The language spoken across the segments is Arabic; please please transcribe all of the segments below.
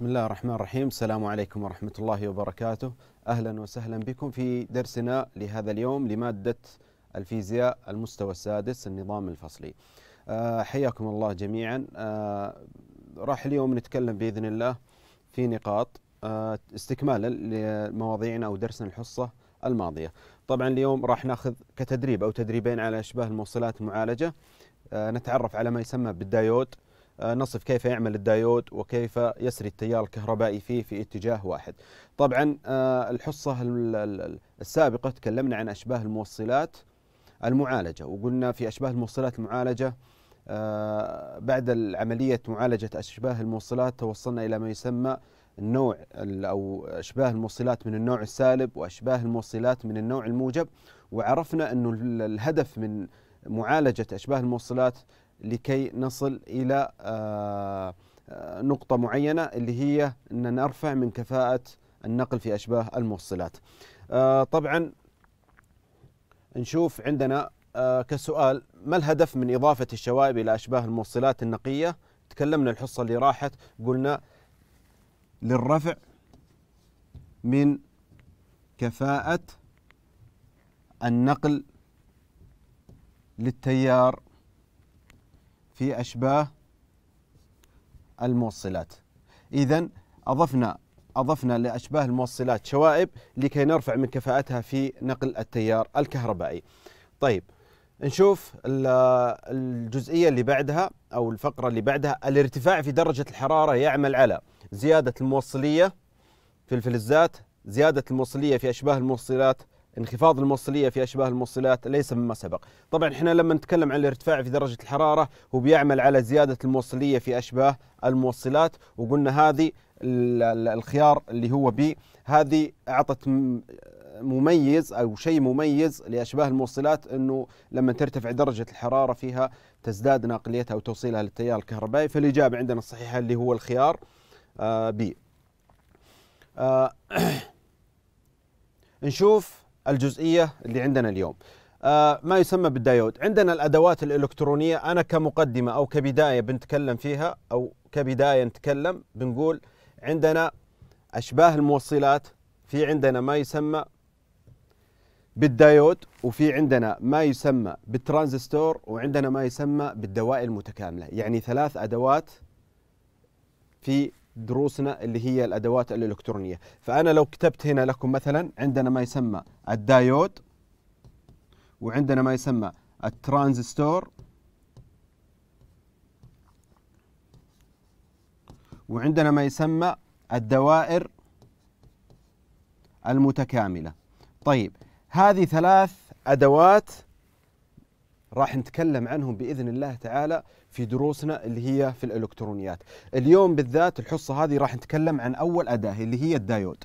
بسم الله الرحمن الرحيم السلام عليكم ورحمة الله وبركاته أهلا وسهلا بكم في درسنا لهذا اليوم لمادة الفيزياء المستوى السادس النظام الفصلي آه، حياكم الله جميعا آه، راح اليوم نتكلم بإذن الله في نقاط آه، استكمالا لمواضيعنا أو درسنا الحصة الماضية طبعا اليوم راح ناخذ كتدريب أو تدريبين على أشباه الموصلات المعالجة نتعرف على ما يسمى بالدايود آه، نصف كيف يعمل الدايود وكيف يسري التيار الكهربائي فيه في اتجاه واحد طبعا آه، الحصة السابقة تكلمنا عن أشباه الموصلات المعالجة وقلنا في أشباه الموصلات المعالجة آه، بعد عملية معالجة أشباه الموصلات توصلنا إلى ما يسمى النوع أو أشباه الموصلات من النوع السالب وأشباه الموصلات من النوع الموجب وعرفنا أنه الهدف من معالجة أشباه الموصلات لكي نصل إلى آه، آه، نقطة معينة اللي هي أن نرفع من كفاءة النقل في أشباه الموصلات آه، طبعا نشوف عندنا كسؤال ما الهدف من إضافة الشوائب إلى أشباه الموصلات النقية تكلمنا الحصة اللي راحت قلنا للرفع من كفاءة النقل للتيار في أشباه الموصلات إذا أضفنا أضفنا لأشباه الموصلات شوائب لكي نرفع من كفاءتها في نقل التيار الكهربائي طيب نشوف الجزئية اللي بعدها أو الفقرة اللي بعدها الارتفاع في درجة الحرارة يعمل على زيادة الموصلية في الفلزات زيادة الموصلية في أشباه الموصلات انخفاض الموصليه في اشباه الموصلات ليس مما سبق، طبعا احنا لما نتكلم عن الارتفاع في درجه الحراره هو بيعمل على زياده الموصليه في اشباه الموصلات وقلنا هذه الخيار اللي هو بي هذه اعطت مميز او شيء مميز لاشباه الموصلات انه لما ترتفع درجه الحراره فيها تزداد ناقليتها توصيلها للتيار الكهربائي فالاجابه عندنا الصحيحه اللي هو الخيار آه، بي. آه، نشوف الجزئيه اللي عندنا اليوم. آه، ما يسمى بالدايود، عندنا الادوات الالكترونيه انا كمقدمه او كبدايه بنتكلم فيها او كبدايه نتكلم بنقول عندنا اشباه الموصلات في عندنا ما يسمى بالدايود وفي عندنا ما يسمى بالترانزستور وعندنا ما يسمى بالدوائر المتكامله، يعني ثلاث ادوات في دروسنا اللي هي الادوات الالكترونيه فانا لو كتبت هنا لكم مثلا عندنا ما يسمى الدايود وعندنا ما يسمى الترانزستور وعندنا ما يسمى الدوائر المتكامله طيب هذه ثلاث ادوات راح نتكلم عنهم باذن الله تعالى في دروسنا اللي هي في الالكترونيات اليوم بالذات الحصه هذه راح نتكلم عن اول اداه اللي هي الدايود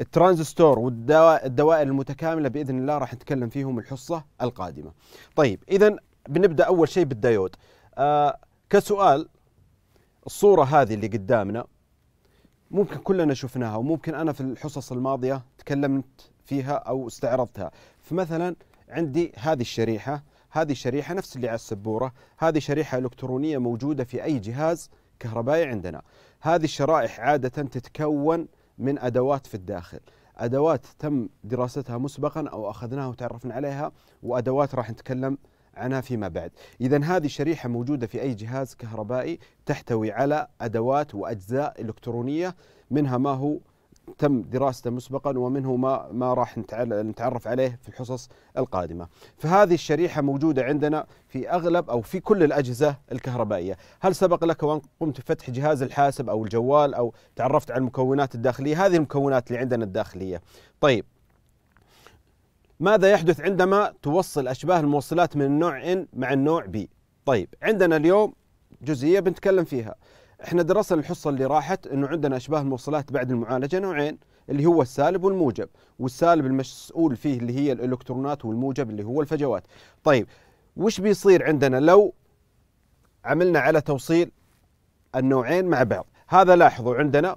الترانزستور والدوائر المتكامله باذن الله راح نتكلم فيهم الحصه القادمه طيب اذا بنبدا اول شيء بالدايود آه كسؤال الصوره هذه اللي قدامنا ممكن كلنا شفناها وممكن انا في الحصص الماضيه تكلمت فيها او استعرضتها فمثلا عندي هذه الشريحه هذه شريحة نفس اللي على السبورة هذه شريحة إلكترونية موجودة في أي جهاز كهربائي عندنا هذه الشرائح عادة تتكون من أدوات في الداخل أدوات تم دراستها مسبقا أو أخذناها وتعرفنا عليها وأدوات راح نتكلم عنها فيما بعد إذا هذه الشريحة موجودة في أي جهاز كهربائي تحتوي على أدوات وأجزاء إلكترونية منها ما هو تم دراسته مسبقا ومنه ما ما راح نتعرف عليه في الحصص القادمه. فهذه الشريحه موجوده عندنا في اغلب او في كل الاجهزه الكهربائيه. هل سبق لك وان قمت بفتح جهاز الحاسب او الجوال او تعرفت على المكونات الداخليه؟ هذه المكونات اللي عندنا الداخليه. طيب ماذا يحدث عندما توصل اشباه الموصلات من النوع ان مع النوع بي؟ طيب عندنا اليوم جزئيه بنتكلم فيها. احنا درسنا الحصه اللي راحت انه عندنا اشباه الموصلات بعد المعالجه نوعين اللي هو السالب والموجب والسالب المسؤول فيه اللي هي الالكترونات والموجب اللي هو الفجوات طيب وش بيصير عندنا لو عملنا على توصيل النوعين مع بعض هذا لاحظوا عندنا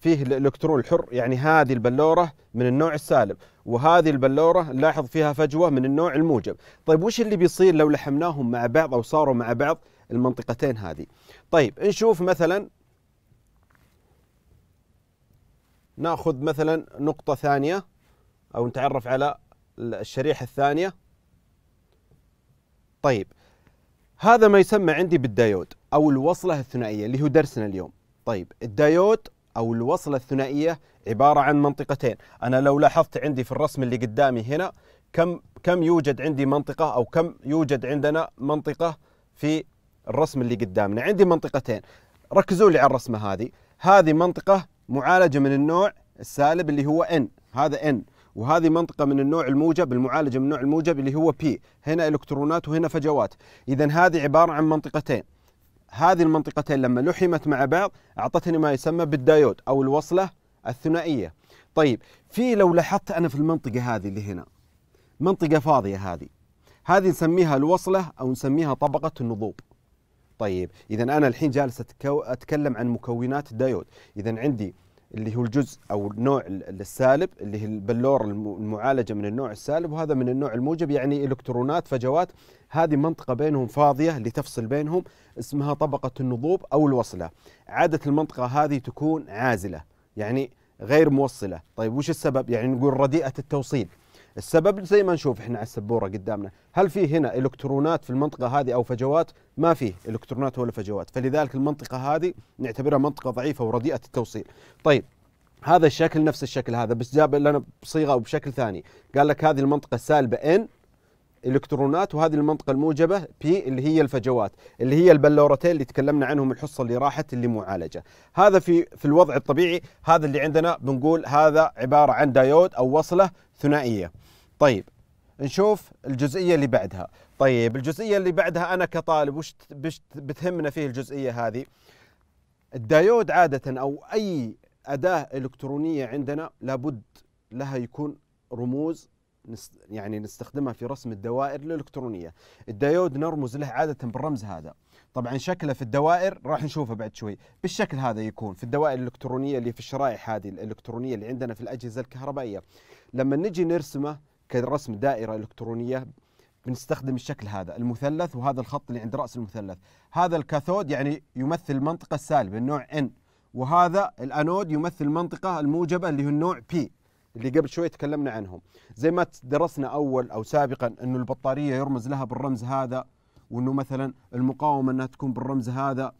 فيه الالكترون الحر يعني هذه البلوره من النوع السالب وهذه البلوره نلاحظ فيها فجوه من النوع الموجب طيب وش اللي بيصير لو لحمناهم مع بعض او صاروا مع بعض المنطقتين هذه طيب نشوف مثلا ناخذ مثلا نقطة ثانية أو نتعرف على الشريحة الثانية طيب هذا ما يسمى عندي بالدايود أو الوصلة الثنائية اللي هو درسنا اليوم طيب الدايود أو الوصلة الثنائية عبارة عن منطقتين أنا لو لاحظت عندي في الرسم اللي قدامي هنا كم كم يوجد عندي منطقة أو كم يوجد عندنا منطقة في الرسم اللي قدامنا عندي منطقتين ركزوا لي على الرسمة هذه هذه منطقة معالجة من النوع السالب اللي هو N هذا N وهذه منطقة من النوع الموجب المعالجة من النوع الموجب اللي هو P هنا إلكترونات وهنا فجوات إذا هذه عبارة عن منطقتين هذه المنطقتين لما لحمت مع بعض أعطتني ما يسمى بالدايود أو الوصلة الثنائية طيب في لو لاحظت أنا في المنطقة هذه اللي هنا منطقة فاضية هذه هذه نسميها الوصلة أو نسميها طبقة النضوب طيب اذا انا الحين جالس اتكلم عن مكونات الدايود اذا عندي اللي هو الجزء او النوع السالب اللي هي البلور المعالجه من النوع السالب وهذا من النوع الموجب يعني الكترونات فجوات هذه منطقه بينهم فاضيه اللي تفصل بينهم اسمها طبقه النضوب او الوصله عاده المنطقه هذه تكون عازله يعني غير موصله طيب وش السبب يعني نقول رديئه التوصيل السبب زي ما نشوف احنا على السبوره قدامنا هل في هنا الكترونات في المنطقه هذه او فجوات ما في الكترونات ولا فجوات فلذلك المنطقه هذه نعتبرها منطقه ضعيفه ورديئه التوصيل طيب هذا الشكل نفس الشكل هذا بس جاب لنا بصيغه وبشكل ثاني قال لك هذه المنطقه السالبه ان الكترونات وهذه المنطقه الموجبه بي اللي هي الفجوات اللي هي البلورتين اللي تكلمنا عنهم الحصه اللي راحت اللي معالجه هذا في في الوضع الطبيعي هذا اللي عندنا بنقول هذا عباره عن دايود او وصله ثنائيه طيب نشوف الجزئيه اللي بعدها طيب الجزئيه اللي بعدها انا كطالب وش بتهمنا فيه الجزئيه هذه الدايود عاده او اي اداه الكترونيه عندنا لابد لها يكون رموز يعني نستخدمها في رسم الدوائر الالكترونيه الدايود نرمز له عاده بالرمز هذا طبعا شكله في الدوائر راح نشوفه بعد شوي بالشكل هذا يكون في الدوائر الالكترونيه اللي في الشرائح هذه الالكترونيه اللي عندنا في الاجهزه الكهربائيه لما نجي نرسمه كرسم دائرة إلكترونية بنستخدم الشكل هذا المثلث وهذا الخط اللي عند رأس المثلث هذا الكاثود يعني يمثل المنطقة السالبة النوع N وهذا الأنود يمثل المنطقة الموجبة اللي هو النوع P اللي قبل شوي تكلمنا عنهم زي ما درسنا أول أو سابقا أنه البطارية يرمز لها بالرمز هذا وأنه مثلا المقاومة أنها تكون بالرمز هذا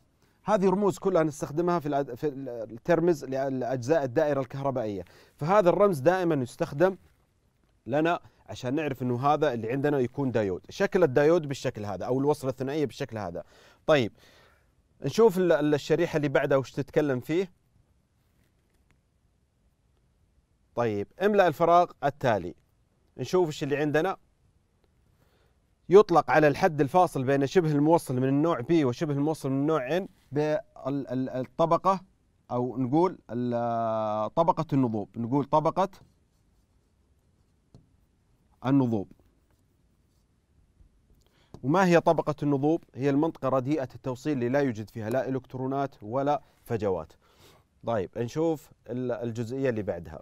هذه رموز كلها نستخدمها في في ترمز لاجزاء الدائره الكهربائيه، فهذا الرمز دائما يستخدم لنا عشان نعرف انه هذا اللي عندنا يكون دايود شكل الدايود بالشكل هذا او الوصله الثنائيه بالشكل هذا طيب نشوف الشريحه اللي بعدها وش تتكلم فيه طيب املا الفراغ التالي نشوف ايش اللي عندنا يطلق على الحد الفاصل بين شبه الموصل من النوع B وشبه الموصل من النوع N بالطبقة أو نقول طبقة النضوب نقول طبقة النضوب وما هي طبقة النضوب؟ هي المنطقة رديئة التوصيل اللي لا يوجد فيها لا إلكترونات ولا فجوات طيب نشوف الجزئية اللي بعدها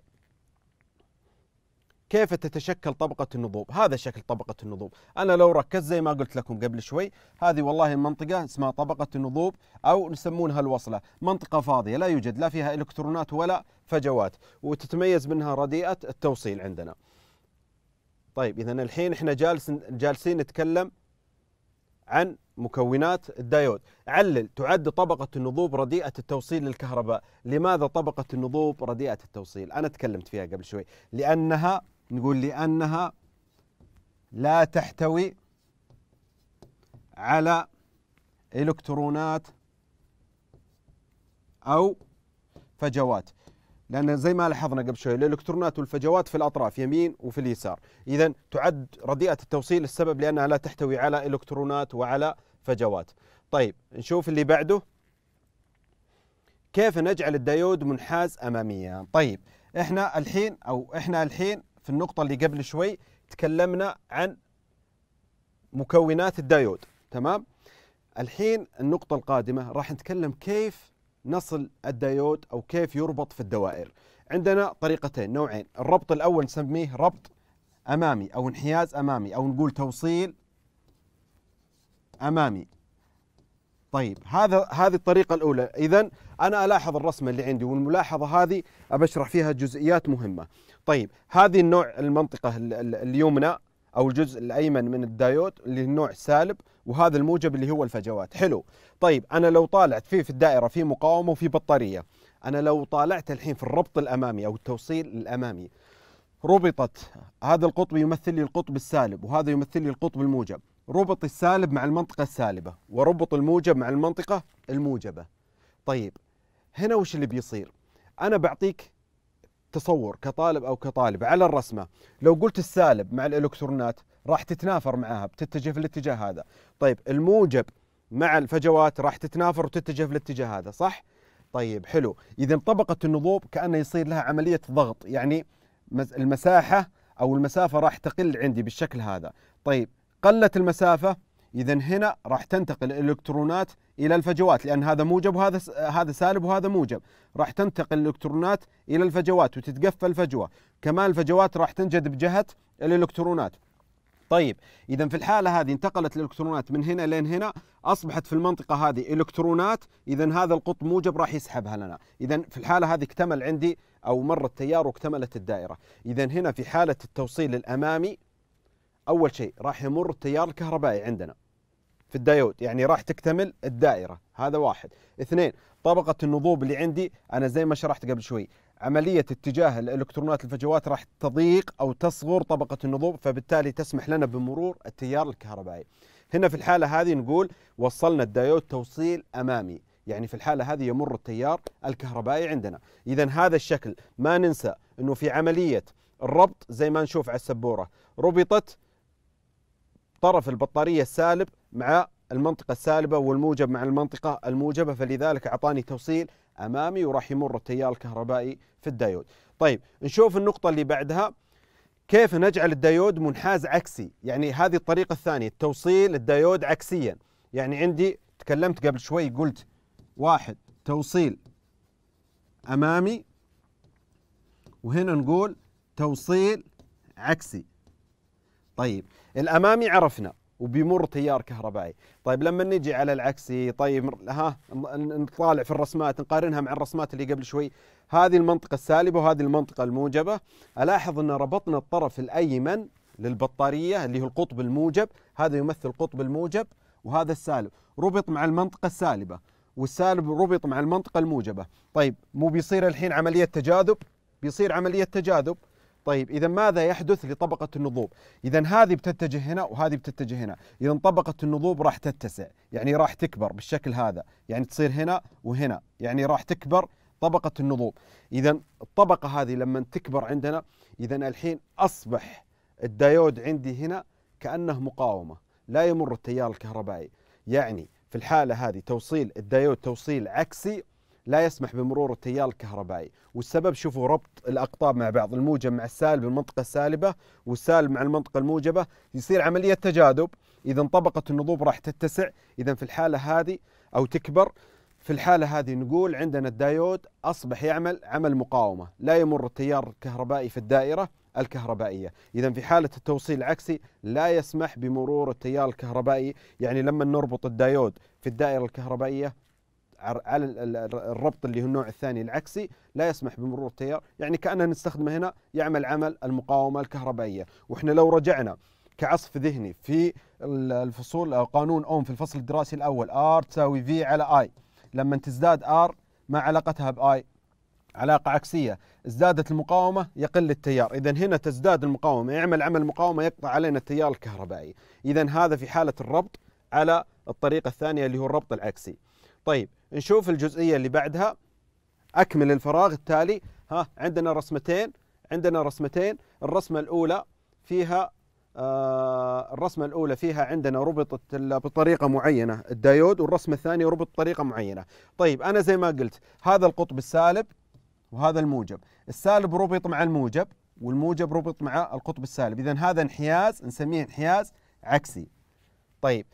كيف تتشكل طبقة النضوب هذا شكل طبقة النضوب أنا لو ركزت زي ما قلت لكم قبل شوي هذه والله منطقة اسمها طبقة النضوب أو نسمونها الوصلة منطقة فاضية لا يوجد لا فيها إلكترونات ولا فجوات وتتميز منها رديئة التوصيل عندنا طيب إذا الحين إحنا جالس جالسين نتكلم عن مكونات الدايود علل تعد طبقة النضوب رديئة التوصيل للكهرباء لماذا طبقة النضوب رديئة التوصيل أنا تكلمت فيها قبل شوي لأنها نقول لأنها لا تحتوي على إلكترونات أو فجوات لان زي ما لاحظنا قبل شوي الالكترونات والفجوات في الاطراف يمين وفي اليسار اذا تعد رديئه التوصيل السبب لانها لا تحتوي على الكترونات وعلى فجوات طيب نشوف اللي بعده كيف نجعل الدايود منحاز اماميا طيب احنا الحين او احنا الحين في النقطه اللي قبل شوي تكلمنا عن مكونات الدايود تمام الحين النقطه القادمه راح نتكلم كيف نصل الدايود أو كيف يربط في الدوائر عندنا طريقتين نوعين الربط الأول نسميه ربط أمامي أو انحياز أمامي أو نقول توصيل أمامي طيب هذا هذه الطريقة الأولى إذا أنا ألاحظ الرسمة اللي عندي والملاحظة هذه أبشرح فيها جزئيات مهمة طيب هذه النوع المنطقة اليمنى أو الجزء الأيمن من الدايود اللي النوع سالب وهذا الموجب اللي هو الفجوات حلو طيب أنا لو طالعت فيه في الدائرة في مقاومة وفي بطارية أنا لو طالعت الحين في الربط الأمامي أو التوصيل الأمامي ربطت هذا القطب يمثل لي القطب السالب وهذا يمثل لي القطب الموجب ربط السالب مع المنطقة السالبة وربط الموجب مع المنطقة الموجبة طيب هنا وش اللي بيصير أنا بعطيك تصور كطالب أو كطالب على الرسمة لو قلت السالب مع الإلكترونات راح تتنافر معها بتتجه في الاتجاه هذا طيب الموجب مع الفجوات راح تتنافر وتتجه في الاتجاه هذا صح طيب حلو اذا طبقه النضوب كانه يصير لها عمليه ضغط يعني المساحه او المسافه راح تقل عندي بالشكل هذا طيب قلت المسافه اذا هنا راح تنتقل الالكترونات الى الفجوات لان هذا موجب وهذا هذا سالب وهذا موجب راح تنتقل الالكترونات الى الفجوات وتتقفل الفجوه كمان الفجوات راح تنجذب جهه الالكترونات طيب اذا في الحاله هذه انتقلت الالكترونات من هنا لين هنا اصبحت في المنطقه هذه الكترونات اذا هذا القطب موجب راح يسحبها لنا اذا في الحاله هذه اكتمل عندي او مر التيار واكتملت الدائره اذا هنا في حاله التوصيل الامامي اول شيء راح يمر التيار الكهربائي عندنا في الدايود يعني راح تكتمل الدائره هذا واحد اثنين طبقه النضوب اللي عندي انا زي ما شرحت قبل شوي عملية اتجاه الإلكترونات الفجوات راح تضيق أو تصغر طبقة النضوب فبالتالي تسمح لنا بمرور التيار الكهربائي هنا في الحالة هذه نقول وصلنا الدايود توصيل أمامي يعني في الحالة هذه يمر التيار الكهربائي عندنا إذا هذا الشكل ما ننسى أنه في عملية الربط زي ما نشوف على السبورة ربطت طرف البطارية السالب مع المنطقة السالبة والموجب مع المنطقة الموجبة فلذلك أعطاني توصيل امامي وراح يمر التيار الكهربائي في الدايود طيب نشوف النقطه اللي بعدها كيف نجعل الدايود منحاز عكسي يعني هذه الطريقه الثانيه توصيل الدايود عكسيا يعني عندي تكلمت قبل شوي قلت واحد توصيل امامي وهنا نقول توصيل عكسي طيب الامامي عرفنا وبيمر تيار كهربائي طيب لما نجي على العكسي طيب ها نطالع في الرسمات نقارنها مع الرسمات اللي قبل شوي هذه المنطقة السالبة وهذه المنطقة الموجبة ألاحظ أن ربطنا الطرف الأيمن للبطارية اللي هو القطب الموجب هذا يمثل القطب الموجب وهذا السالب ربط مع المنطقة السالبة والسالب ربط مع المنطقة الموجبة طيب مو بيصير الحين عملية تجاذب بيصير عملية تجاذب طيب إذا ماذا يحدث لطبقة النضوب؟ إذا هذه بتتجه هنا وهذه بتتجه هنا، إذا طبقة النضوب راح تتسع، يعني راح تكبر بالشكل هذا، يعني تصير هنا وهنا، يعني راح تكبر طبقة النضوب. إذا الطبقة هذه لما تكبر عندنا إذا الحين أصبح الدايود عندي هنا كأنه مقاومة، لا يمر التيار الكهربائي، يعني في الحالة هذه توصيل الدايود توصيل عكسي لا يسمح بمرور التيار الكهربائي والسبب شوفوا ربط الأقطاب مع بعض الموجب مع السالب المنطقة السالبة والسالب مع المنطقة الموجبة يصير عملية تجاذب إذا انطبقت النضوب راح تتسع إذا في الحالة هذه أو تكبر في الحالة هذه نقول عندنا الدايود أصبح يعمل عمل مقاومة لا يمر التيار الكهربائي في الدائرة الكهربائية إذا في حالة التوصيل العكسي لا يسمح بمرور التيار الكهربائي يعني لما نربط الدايود في الدائرة الكهربائية على الربط اللي هو النوع الثاني العكسي لا يسمح بمرور التيار يعني كأننا نستخدمه هنا يعمل عمل المقاومة الكهربائية وإحنا لو رجعنا كعصف ذهني في الفصول أو قانون أوم في الفصل الدراسي الأول R تساوي V على I لما تزداد R ما علاقتها بآي علاقة عكسية ازدادت المقاومة يقل التيار إذا هنا تزداد المقاومة يعمل عمل المقاومة يقطع علينا التيار الكهربائي إذا هذا في حالة الربط على الطريقة الثانية اللي هو الربط العكسي طيب نشوف الجزئية اللي بعدها أكمل الفراغ التالي ها عندنا رسمتين عندنا رسمتين الرسمة الأولى فيها آه الرسمة الأولى فيها عندنا ربطت بطريقة معينة الدايود والرسمة الثانية ربط بطريقة معينة طيب أنا زي ما قلت هذا القطب السالب وهذا الموجب السالب ربط مع الموجب والموجب ربط مع القطب السالب إذا هذا انحياز نسميه انحياز عكسي طيب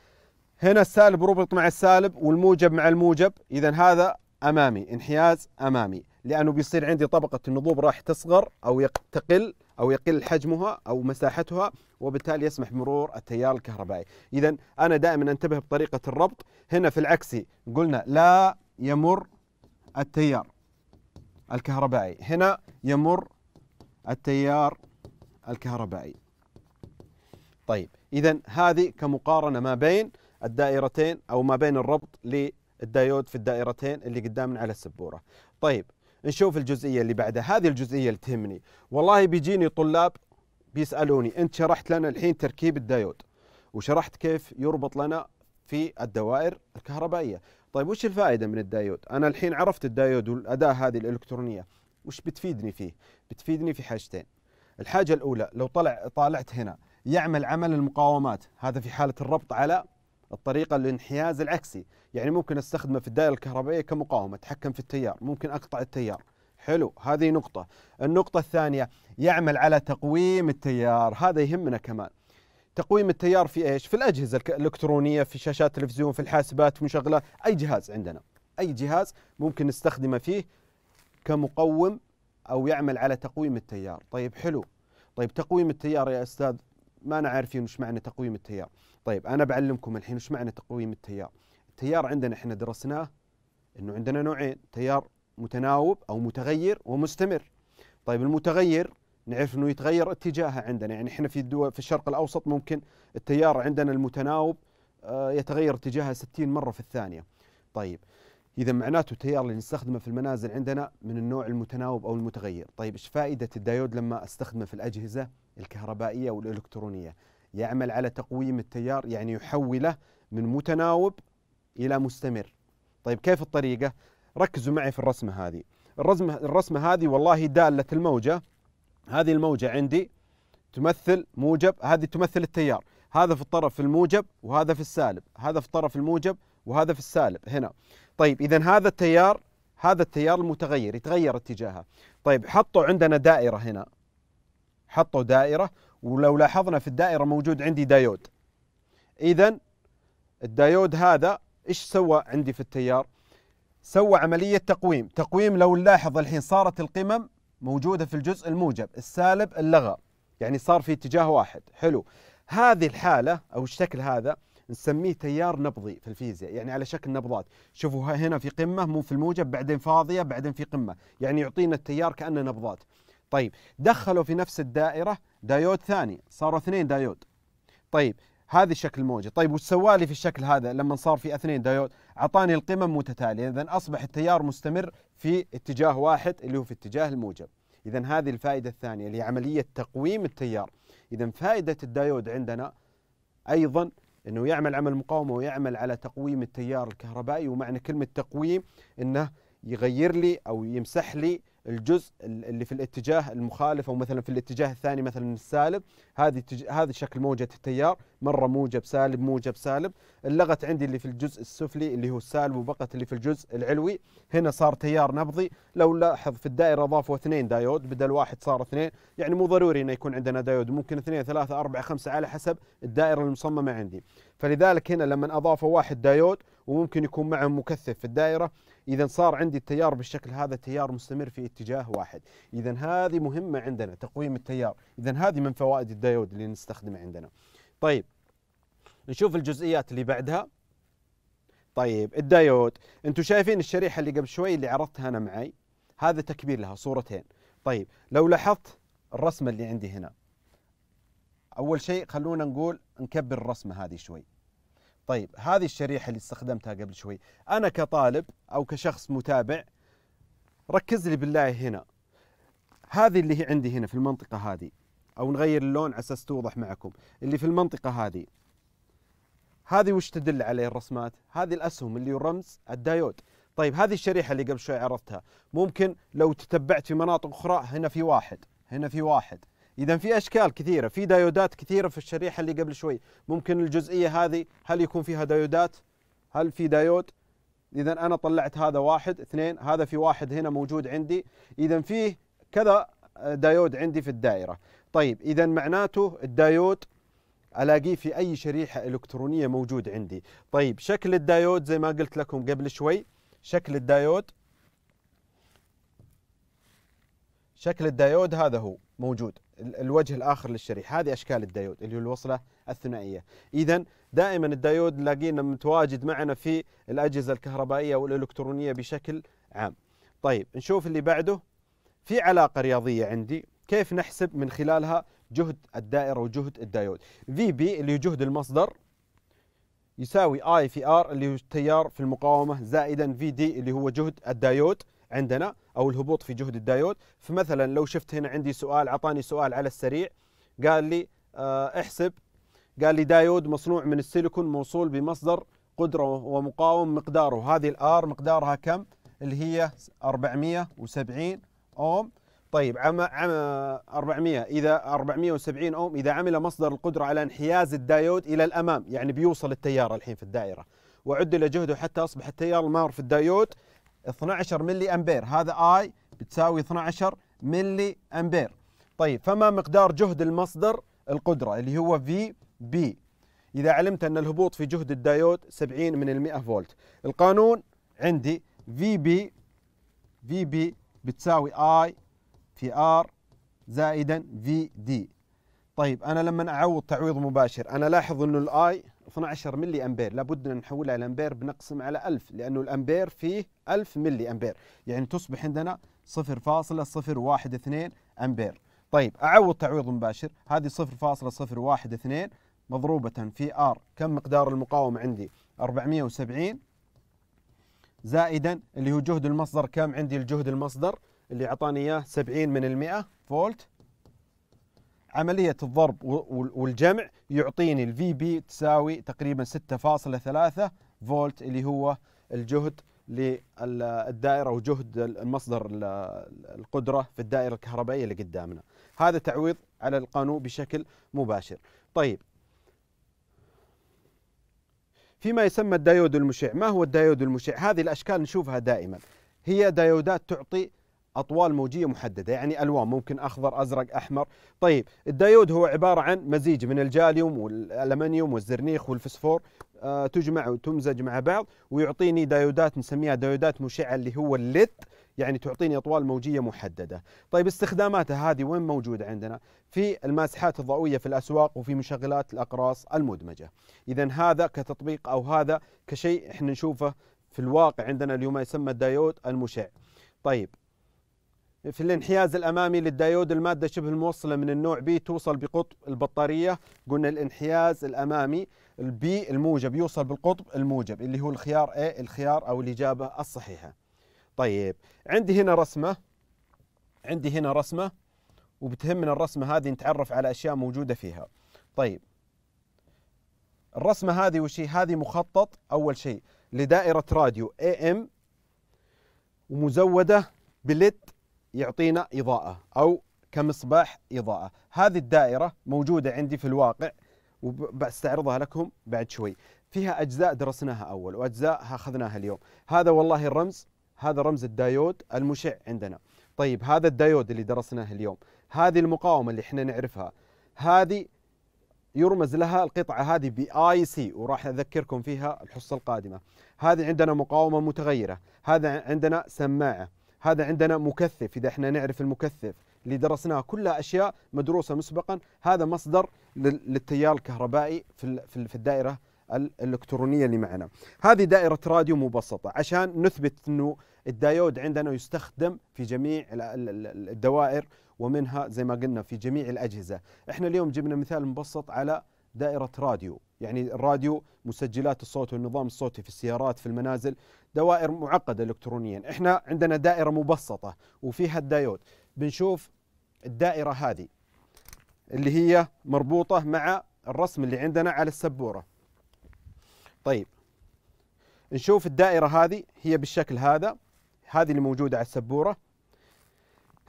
هنا السالب ربط مع السالب والموجب مع الموجب إذا هذا أمامي انحياز أمامي لأنه بيصير عندي طبقة النضوب راح تصغر أو تقل أو يقل حجمها أو مساحتها وبالتالي يسمح بمرور التيار الكهربائي إذا أنا دائما أنتبه بطريقة الربط هنا في العكسي قلنا لا يمر التيار الكهربائي هنا يمر التيار الكهربائي طيب إذا هذه كمقارنة ما بين الدائرتين او ما بين الربط للدايود في الدائرتين اللي قدامنا على السبوره طيب نشوف الجزئيه اللي بعدها هذه الجزئيه اللي تهمني والله بيجيني طلاب بيسالوني انت شرحت لنا الحين تركيب الدايود وشرحت كيف يربط لنا في الدوائر الكهربائيه طيب وش الفائده من الدايود انا الحين عرفت الدايود والاداه هذه الالكترونيه وش بتفيدني فيه بتفيدني في حاجتين الحاجه الاولى لو طلع طالعت هنا يعمل عمل المقاومات هذا في حاله الربط على الطريقه الانحياز العكسي يعني ممكن استخدمه في الدائره الكهربائيه كمقاومه اتحكم في التيار ممكن اقطع التيار حلو هذه نقطة النقطة الثانية يعمل على تقويم التيار هذا يهمنا كمان تقويم التيار في ايش؟ في الاجهزة الالكترونية في شاشات التلفزيون في الحاسبات في مشغلات اي جهاز عندنا اي جهاز ممكن نستخدمه فيه كمقوم او يعمل على تقويم التيار طيب حلو طيب تقويم التيار يا استاذ ما انا عارفين معنى تقويم التيار طيب انا بعلمكم الحين ايش معنى تقويم التيار التيار عندنا احنا درسناه انه عندنا نوعين تيار متناوب او متغير ومستمر طيب المتغير نعرف انه يتغير اتجاهه عندنا يعني احنا في الدول في الشرق الاوسط ممكن التيار عندنا المتناوب آه، يتغير اتجاهه 60 مره في الثانيه طيب اذا معناته التيار اللي نستخدمه في المنازل عندنا من النوع المتناوب او المتغير طيب ايش فائده الدايود لما استخدمه في الاجهزه الكهربائيه والالكترونيه يعمل على تقويم التيار يعني يحوله من متناوب إلى مستمر طيب كيف الطريقة؟ ركزوا معي في الرسمة هذه الرسمة, الرسمة هذه والله دالة الموجة هذه الموجة عندي تمثل موجب هذه تمثل التيار هذا في الطرف الموجب وهذا في السالب هذا في الطرف الموجب وهذا في السالب هنا طيب إذا هذا التيار هذا التيار المتغير يتغير اتجاهه طيب حطوا عندنا دائرة هنا حطوا دائرة ولو لاحظنا في الدائرة موجود عندي دايود إذا الدايود هذا إيش سوى عندي في التيار سوى عملية تقويم تقويم لو نلاحظ الحين صارت القمم موجودة في الجزء الموجب السالب اللغى يعني صار في اتجاه واحد حلو هذه الحالة أو الشكل هذا نسميه تيار نبضي في الفيزياء يعني على شكل نبضات شوفوا هنا في قمة مو في الموجب بعدين فاضية بعدين في قمة يعني يعطينا التيار كأنه نبضات طيب دخلوا في نفس الدائرة دايود ثاني صاروا اثنين دايود طيب هذه شكل موجة طيب وش سوى لي في الشكل هذا لما صار في اثنين دايود أعطاني القمم متتالية إذا أصبح التيار مستمر في اتجاه واحد اللي هو في اتجاه الموجب إذا هذه الفائدة الثانية اللي هي عملية تقويم التيار إذا فائدة الدايود عندنا أيضا أنه يعمل عمل مقاومة ويعمل على تقويم التيار الكهربائي ومعنى كلمة تقويم أنه يغير لي أو يمسح لي الجزء اللي في الاتجاه المخالف او مثلا في الاتجاه الثاني مثلا السالب هذه هذا شكل موجه التيار مره موجب سالب موجب سالب اللغت عندي اللي في الجزء السفلي اللي هو السالب وبقت اللي في الجزء العلوي هنا صار تيار نبضي لو لاحظ في الدائره اضافوا اثنين دايود بدل واحد صار اثنين يعني مو ضروري انه يكون عندنا دايود ممكن اثنين ثلاثه اربعه خمسه على حسب الدائره المصممه عندي فلذلك هنا لما اضافوا واحد دايود وممكن يكون معهم مكثف في الدائره اذا صار عندي التيار بالشكل هذا تيار مستمر في اتجاه واحد اذا هذه مهمه عندنا تقويم التيار اذا هذه من فوائد الدايود اللي نستخدمه عندنا طيب نشوف الجزئيات اللي بعدها طيب الدايود انتم شايفين الشريحه اللي قبل شوي اللي عرضتها انا معي هذا تكبير لها صورتين طيب لو لاحظت الرسمه اللي عندي هنا اول شيء خلونا نقول نكبر الرسمه هذه شوي طيب هذه الشريحة اللي استخدمتها قبل شوي أنا كطالب أو كشخص متابع ركز لي بالله هنا هذه اللي هي عندي هنا في المنطقة هذه أو نغير اللون على أساس توضح معكم اللي في المنطقة هذه هذه وش تدل عليه الرسمات هذه الأسهم اللي رمز الدايود طيب هذه الشريحة اللي قبل شوي عرفتها ممكن لو تتبعت في مناطق أخرى هنا في واحد هنا في واحد اذا في اشكال كثيره في دايودات كثيره في الشريحه اللي قبل شوي ممكن الجزئيه هذه هل يكون فيها دايودات هل في دايود اذا انا طلعت هذا واحد اثنين هذا في واحد هنا موجود عندي اذا فيه كذا آه، دايود عندي في الدائره طيب اذا معناته الدايود الاقيه في اي شريحه الكترونيه موجود عندي طيب شكل الدايود زي ما قلت لكم قبل شوي شكل الدايود شكل الدايود هذا هو موجود الوجه الاخر للشريحه هذه اشكال الدايود اللي هو الوصله الثنائيه اذا دائما الدايود نلاقينا متواجد معنا في الاجهزه الكهربائيه والالكترونيه بشكل عام طيب نشوف اللي بعده في علاقه رياضيه عندي كيف نحسب من خلالها جهد الدائره وجهد الدايود في بي اللي هو جهد المصدر يساوي اي في ار اللي هو التيار في المقاومه زائدا في دي اللي هو جهد الدايود عندنا او الهبوط في جهد الدايود فمثلا لو شفت هنا عندي سؤال اعطاني سؤال على السريع قال لي آه، احسب قال لي دايود مصنوع من السيليكون موصول بمصدر قدره ومقاوم مقداره هذه الار مقدارها كم اللي هي 470 اوم طيب عم 400 اذا 470 اوم اذا عمل مصدر القدره على انحياز الدايود الى الامام يعني بيوصل التيار الحين في الدائره وعدل جهده حتى اصبح التيار المار في الدايود 12 ملي امبير هذا اي بتساوي 12 ملي امبير طيب فما مقدار جهد المصدر القدرة اللي هو في بي إذا علمت أن الهبوط في جهد الدايود 70 من المئة فولت القانون عندي في بي في بي بتساوي اي في ار زائدا في دي طيب أنا لما أعوض تعويض مباشر أنا لاحظ أنه الاي 12 ملي امبير لابد ان نحولها الى امبير بنقسم على 1000 لانه الامبير فيه 1000 ملي امبير يعني تصبح عندنا 0.012 امبير طيب اعوض تعويض مباشر هذه 0.012 مضروبة في ار كم مقدار المقاومة عندي 470 زائدا اللي هو جهد المصدر كم عندي الجهد المصدر اللي اعطاني اياه 70 من المئة فولت عملية الضرب والجمع يعطيني الفي بي تساوي تقريبا 6.3 فولت اللي هو الجهد للدائرة وجهد المصدر القدرة في الدائرة الكهربائية اللي قدامنا هذا تعويض على القانون بشكل مباشر طيب فيما يسمى الدايود المشع ما هو الدايود المشع هذه الأشكال نشوفها دائما هي دايودات تعطي اطوال موجيه محدده يعني الوان ممكن اخضر ازرق احمر طيب الدايود هو عباره عن مزيج من الجاليوم والالمنيوم والزرنيخ والفسفور أه تجمع وتمزج مع بعض ويعطيني دايودات نسميها دايودات مشعه اللي هو الليت يعني تعطيني اطوال موجيه محدده طيب استخداماتها هذه وين موجوده عندنا في الماسحات الضوئيه في الاسواق وفي مشغلات الاقراص المدمجه اذا هذا كتطبيق او هذا كشيء احنا نشوفه في الواقع عندنا اليوم يسمى الدايود المشع طيب في الانحياز الأمامي للدايود المادة شبه الموصلة من النوع بي توصل بقطب البطارية قلنا الانحياز الأمامي البي الموجب يوصل بالقطب الموجب اللي هو الخيار اي الخيار أو الإجابة الصحيحة طيب عندي هنا رسمة عندي هنا رسمة وبتهمنا الرسمة هذه نتعرف على أشياء موجودة فيها طيب الرسمة هذه وش هذه مخطط أول شيء لدائرة راديو اي ام ومزودة بلت يعطينا إضاءة أو كمصباح إضاءة هذه الدائرة موجودة عندي في الواقع وبستعرضها لكم بعد شوي فيها أجزاء درسناها أول وأجزاء أخذناها اليوم هذا والله الرمز هذا رمز الدايود المشع عندنا طيب هذا الدايود اللي درسناه اليوم هذه المقاومة اللي احنا نعرفها هذه يرمز لها القطعة هذه بآي سي وراح أذكركم فيها الحصة القادمة هذه عندنا مقاومة متغيرة هذا عندنا سماعة هذا عندنا مكثف إذا احنا نعرف المكثف اللي درسناه كلها أشياء مدروسة مسبقا هذا مصدر للتيار الكهربائي في الدائرة الالكترونيه اللي معنا. هذه دائره راديو مبسطه عشان نثبت انه الدايود عندنا يستخدم في جميع الدوائر ومنها زي ما قلنا في جميع الاجهزه. احنا اليوم جبنا مثال مبسط على دائرة راديو يعني الراديو مسجلات الصوت والنظام الصوتي في السيارات في المنازل دوائر معقدة إلكترونيا إحنا عندنا دائرة مبسطة وفيها الدايود بنشوف الدائرة هذه اللي هي مربوطة مع الرسم اللي عندنا على السبورة طيب نشوف الدائرة هذه هي بالشكل هذا هذه اللي موجودة على السبورة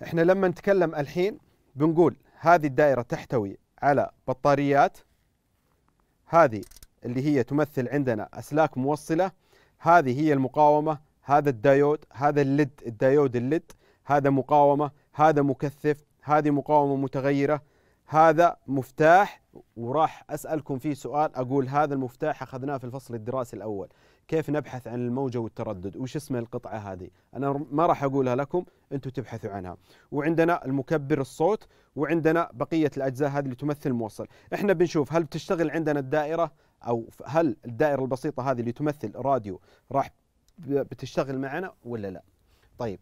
احنا لما نتكلم الحين بنقول هذه الدائرة تحتوي على بطاريات هذه اللي هي تمثل عندنا أسلاك موصلة هذه هي المقاومة هذا الدايود هذا الليد الدايود الليد هذا مقاومة هذا مكثف هذه مقاومة متغيرة هذا مفتاح وراح أسألكم فيه سؤال أقول هذا المفتاح أخذناه في الفصل الدراسي الأول كيف نبحث عن الموجه والتردد وش اسم القطعه هذه انا ما راح اقولها لكم انتم تبحثوا عنها وعندنا المكبر الصوت وعندنا بقيه الاجزاء هذه اللي تمثل موصل احنا بنشوف هل بتشتغل عندنا الدائره او هل الدائره البسيطه هذه اللي تمثل راديو راح بتشتغل معنا ولا لا طيب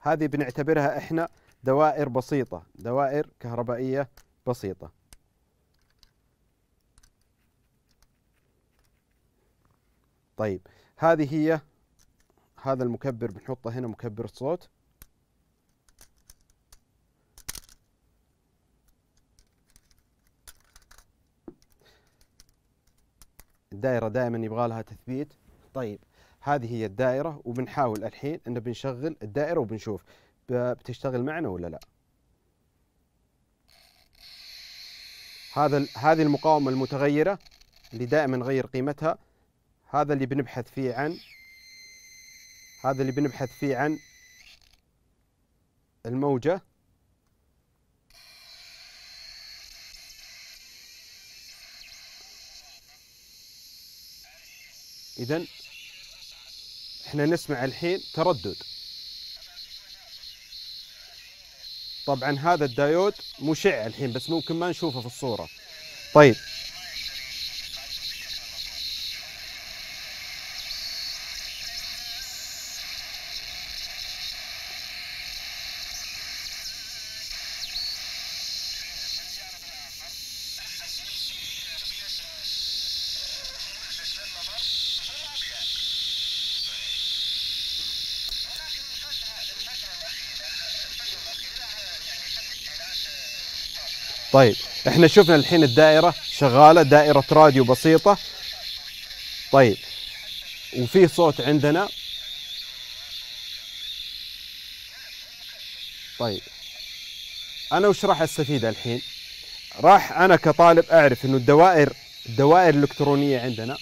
هذه بنعتبرها احنا دوائر بسيطه دوائر كهربائيه بسيطه طيب هذه هي هذا المكبر بنحطه هنا مكبر الصوت الدائرة دائما يبغى لها تثبيت طيب هذه هي الدائرة وبنحاول الحين ان بنشغل الدائرة وبنشوف بتشتغل معنا ولا لا هذا هذه المقاومة المتغيرة اللي دائما نغير قيمتها هذا اللي بنبحث فيه عن هذا اللي بنبحث فيه عن الموجة إذا احنا نسمع الحين تردد طبعا هذا الدايود مشع الحين بس ممكن ما نشوفه في الصورة طيب طيب احنا شفنا الحين الدائرة شغالة دائرة راديو بسيطة طيب وفي صوت عندنا طيب انا وش راح استفيد الحين راح انا كطالب اعرف انه الدوائر الدوائر الالكترونية عندنا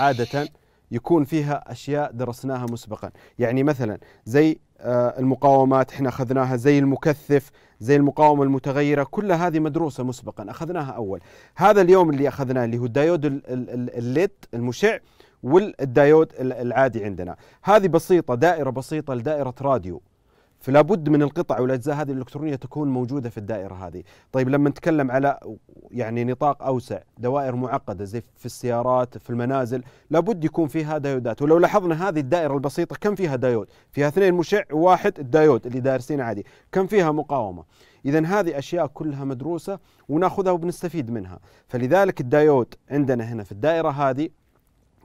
عادة يكون فيها اشياء درسناها مسبقا، يعني مثلا زي آه، المقاومات احنا اخذناها زي المكثف، زي المقاومه المتغيره، كل هذه مدروسه مسبقا اخذناها اول. هذا اليوم اللي اخذناه اللي هو الدايود الليد المشع والدايود العادي عندنا، هذه بسيطه دائره بسيطه لدائره راديو فلا بد من القطع والاجزاء هذه الالكترونيه تكون موجوده في الدائره هذه طيب لما نتكلم على يعني نطاق اوسع دوائر معقده زي في السيارات في المنازل لابد يكون فيها دايودات ولو لاحظنا هذه الدائره البسيطه كم فيها دايود فيها اثنين مشع وواحد الدايود اللي دارسين عادي كم فيها مقاومه اذا هذه اشياء كلها مدروسه وناخذها وبنستفيد منها فلذلك الدايود عندنا هنا في الدائره هذه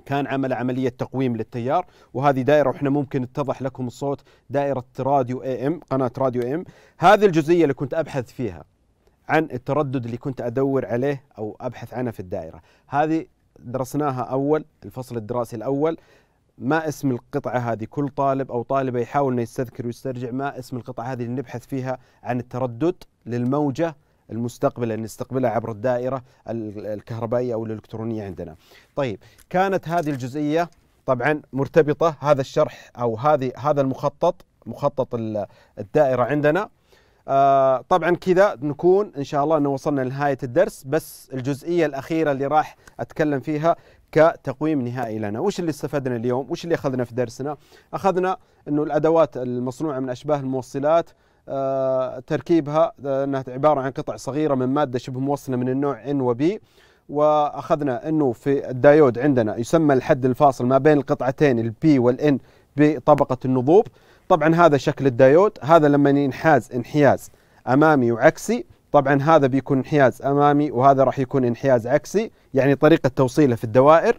كان عمل عملية تقويم للتيار وهذه دائرة وإحنا ممكن اتضح لكم الصوت دائرة راديو اي ام قناة راديو اي ام هذه الجزئية اللي كنت أبحث فيها عن التردد اللي كنت أدور عليه أو أبحث عنه في الدائرة هذه درسناها أول الفصل الدراسي الأول ما اسم القطعة هذه كل طالب أو طالبة يحاول أنه يستذكر ويسترجع ما اسم القطعة هذه اللي نبحث فيها عن التردد للموجة المستقبل أن نستقبلها عبر الدائرة الكهربائية أو الإلكترونية عندنا طيب كانت هذه الجزئية طبعا مرتبطة هذا الشرح أو هذه هذا المخطط مخطط الدائرة عندنا آه طبعا كذا نكون ان شاء الله انه وصلنا لنهايه الدرس بس الجزئيه الاخيره اللي راح اتكلم فيها كتقويم نهائي لنا وش اللي استفدنا اليوم وش اللي اخذنا في درسنا اخذنا انه الادوات المصنوعه من اشباه الموصلات آه، تركيبها آه، انها عباره عن قطع صغيره من ماده شبه موصله من النوع ان وبي واخذنا انه في الدايود عندنا يسمى الحد الفاصل ما بين القطعتين البي والان بطبقه النضوب طبعا هذا شكل الدايود هذا لما ينحاز انحياز امامي وعكسي طبعا هذا بيكون انحياز امامي وهذا راح يكون انحياز عكسي يعني طريقه توصيله في الدوائر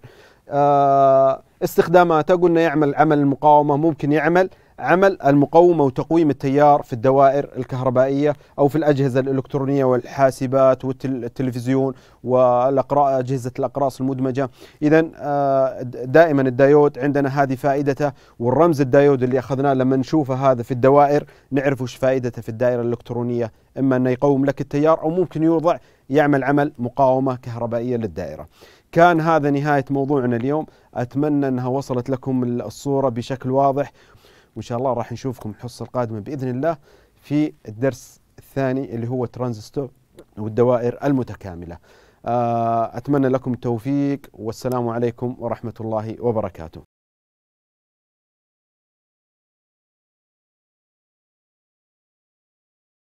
آه، استخداماته قلنا يعمل عمل المقاومه ممكن يعمل عمل المقومة وتقويم التيار في الدوائر الكهربائية أو في الأجهزة الإلكترونية والحاسبات والتلفزيون والأقراء أجهزة الأقراص المدمجة إذا آه، دائما الدايود عندنا هذه فائدته والرمز الدايود اللي أخذناه لما نشوفه هذا في الدوائر نعرف وش فائدته في الدائرة الإلكترونية إما أنه يقوم لك التيار أو ممكن يوضع يعمل عمل مقاومة كهربائية للدائرة كان هذا نهاية موضوعنا اليوم أتمنى أنها وصلت لكم الصورة بشكل واضح وان شاء الله راح نشوفكم الحصه القادمه باذن الله في الدرس الثاني اللي هو ترانزستور والدوائر المتكامله آه، اتمنى لكم التوفيق والسلام عليكم ورحمه الله وبركاته